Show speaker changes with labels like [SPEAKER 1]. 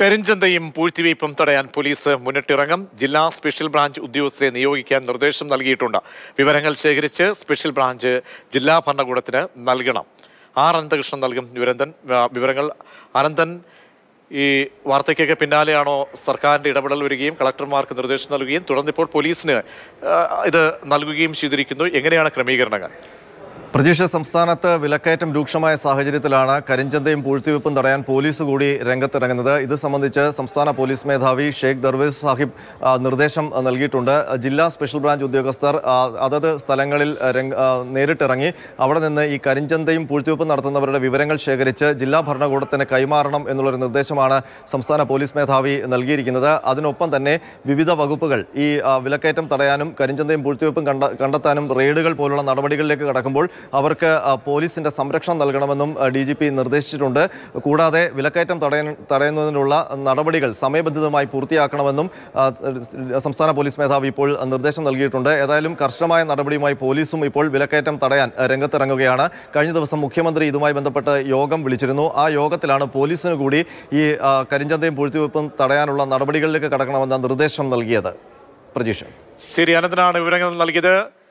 [SPEAKER 1] കരിഞ്ചന്തയും പൂഴ്ത്തിവയ്പും തടയാൻ പോലീസ് മുന്നിട്ടിറങ്ങും ജില്ലാ special branch ഉദ്യോഗസ്ഥരെ നിയോഗിക്കാൻ നിർദ്ദേശം നൽകിയിട്ടുണ്ട് വിവരങ്ങൾ ശേഖരിച്ച് സ്പെഷ്യൽ ബ്രാഞ്ച് ജില്ലാ ഭരണകൂടത്തിന് നൽകണം ആർ അനന്തകൃഷ്ണൻ നൽകും വിവരന്തൻ വിവരങ്ങൾ അനന്തൻ ഈ വാർത്തയ്ക്കൊക്കെ പിന്നാലെയാണോ സർക്കാരിൻ്റെ ഇടപെടൽ വരികയും കളക്ടർമാർക്ക് നിർദ്ദേശം നൽകുകയും തുടർന്നിപ്പോൾ പോലീസിന് ഇത് നൽകുകയും ചെയ്തിരിക്കുന്നു എങ്ങനെയാണ് ക്രമീകരണങ്ങൾ
[SPEAKER 2] പ്രതീക്ഷ സംസ്ഥാനത്ത് വിലക്കയറ്റം രൂക്ഷമായ സാഹചര്യത്തിലാണ് കരിഞ്ചന്തയും പൂഴ്ത്തിവെപ്പും തടയാൻ പോലീസ് കൂടി രംഗത്തിറങ്ങുന്നത് ഇത് സംബന്ധിച്ച് സംസ്ഥാന പോലീസ് മേധാവി ഷെയ്ഖ് ദർവേസ് സാഹിബ് നിർദ്ദേശം നൽകിയിട്ടുണ്ട് ജില്ലാ സ്പെഷ്യൽ ബ്രാഞ്ച് ഉദ്യോഗസ്ഥർ അതത് സ്ഥലങ്ങളിൽ നേരിട്ടിറങ്ങി അവിടെ നിന്ന് ഈ കരിഞ്ചന്തയും പൂഴ്ത്തിവെപ്പും നടത്തുന്നവരുടെ വിവരങ്ങൾ ശേഖരിച്ച് ജില്ലാ ഭരണകൂടത്തിന് കൈമാറണം എന്നുള്ളൊരു നിർദ്ദേശമാണ് സംസ്ഥാന പോലീസ് മേധാവി നൽകിയിരിക്കുന്നത് അതിനൊപ്പം തന്നെ വിവിധ വകുപ്പുകൾ ഈ വിലക്കയറ്റം തടയാനും കരിഞ്ചന്തയും പൂഴ്ത്തിവെപ്പും കണ്ടെത്താനും റെയ്ഡുകൾ പോലുള്ള നടപടികളിലേക്ക് കടക്കുമ്പോൾ അവർക്ക് പോലീസിന്റെ സംരക്ഷണം നൽകണമെന്നും ഡി ജി പി നിർദ്ദേശിച്ചിട്ടുണ്ട് കൂടാതെ വിലക്കയറ്റം തടയ തടയുന്നതിനുള്ള നടപടികൾ സമയബന്ധിതമായി പൂർത്തിയാക്കണമെന്നും സംസ്ഥാന പോലീസ് മേധാവി ഇപ്പോൾ നിർദ്ദേശം നൽകിയിട്ടുണ്ട് ഏതായാലും കർശനമായ നടപടിയുമായി പോലീസും ഇപ്പോൾ വിലക്കയറ്റം തടയാൻ രംഗത്തിറങ്ങുകയാണ് കഴിഞ്ഞ ദിവസം മുഖ്യമന്ത്രി ഇതുമായി ബന്ധപ്പെട്ട് യോഗം വിളിച്ചിരുന്നു ആ യോഗത്തിലാണ് പോലീസിന് കൂടി ഈ കരിഞ്ചന്തയും പൂഴ്ത്തിവെപ്പും തടയാനുള്ള നടപടികളിലേക്ക് കടക്കണമെന്ന നിർദ്ദേശം നൽകിയത് പ്രജീഷ് ശരി അനന്തനാണ് വിവരങ്ങൾ നൽകിയത്